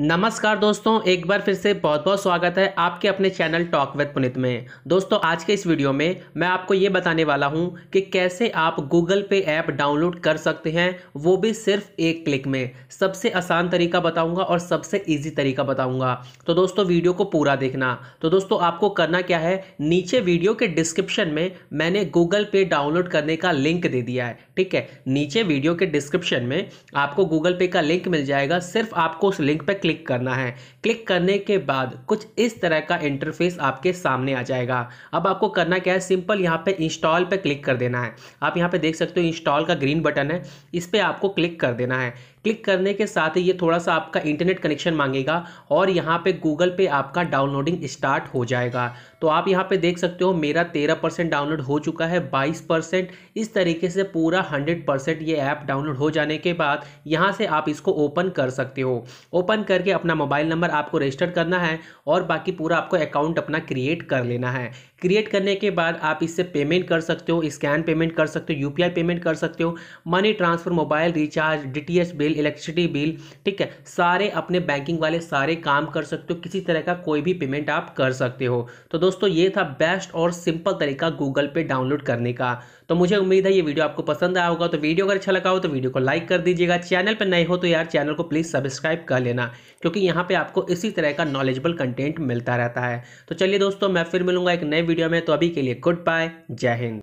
नमस्कार दोस्तों एक बार फिर से बहुत बहुत स्वागत है आपके अपने चैनल टॉक विद पुनित में दोस्तों आज के इस वीडियो में मैं आपको ये बताने वाला हूँ कि कैसे आप गूगल पे ऐप डाउनलोड कर सकते हैं वो भी सिर्फ एक क्लिक में सबसे आसान तरीका बताऊँगा और सबसे इजी तरीका बताऊँगा तो दोस्तों वीडियो को पूरा देखना तो दोस्तों आपको करना क्या है नीचे वीडियो के डिस्क्रिप्शन में मैंने गूगल पे डाउनलोड करने का लिंक दे दिया है ठीक है नीचे वीडियो के डिस्क्रिप्शन में आपको गूगल पे का लिंक मिल जाएगा सिर्फ आपको उस लिंक पर क्लिक करना है क्लिक करने के बाद कुछ इस तरह का इंटरफेस आपके सामने आ जाएगा अब आपको करना क्या है सिंपल यहाँ पे इंस्टॉल पे क्लिक कर देना है आप यहाँ पे देख सकते हो इंस्टॉल का ग्रीन बटन है इस पर आपको क्लिक कर देना है क्लिक करने के साथ ही ये थोड़ा सा आपका इंटरनेट कनेक्शन मांगेगा और यहाँ पे गूगल पे आपका डाउनलोडिंग स्टार्ट हो जाएगा तो आप यहाँ पे देख सकते हो मेरा तेरह परसेंट डाउनलोड हो चुका है बाईस परसेंट इस तरीके से पूरा हंड्रेड परसेंट ये ऐप डाउनलोड हो जाने के बाद यहाँ से आप इसको ओपन कर सकते हो ओपन करके अपना मोबाइल नंबर आपको रजिस्टर करना है और बाकी पूरा आपको अकाउंट अपना क्रिएट कर लेना है क्रिएट करने के बाद आप इससे पेमेंट कर सकते हो स्कैन पेमेंट कर सकते हो यूपीआई पेमेंट कर सकते हो money transfer mobile recharge DTH bill electricity bill ठीक है सारे अपने बैंकिंग वाले सारे काम कर सकते हो किसी तरह का कोई भी पेमेंट आप कर सकते हो तो दोस्तों ये था बेस्ट और सिंपल तरीका गूगल पे डाउनलोड करने का तो मुझे उम्मीद है ये वीडियो आपको पसंद आया होगा तो वीडियो अगर अच्छा लगा हो तो वीडियो को लाइक कर दीजिएगा चैनल पर नए हो तो यार चैनल को प्लीज़ सब्सक्राइब कर लेना क्योंकि यहाँ पर आपको इसी तरह का नॉलेजेबल कंटेंट मिलता रहता है तो चलिए दोस्तों मैं फिर मिलूंगा एक नए वीडियो में तो अभी के लिए गुड बाय जय हिंद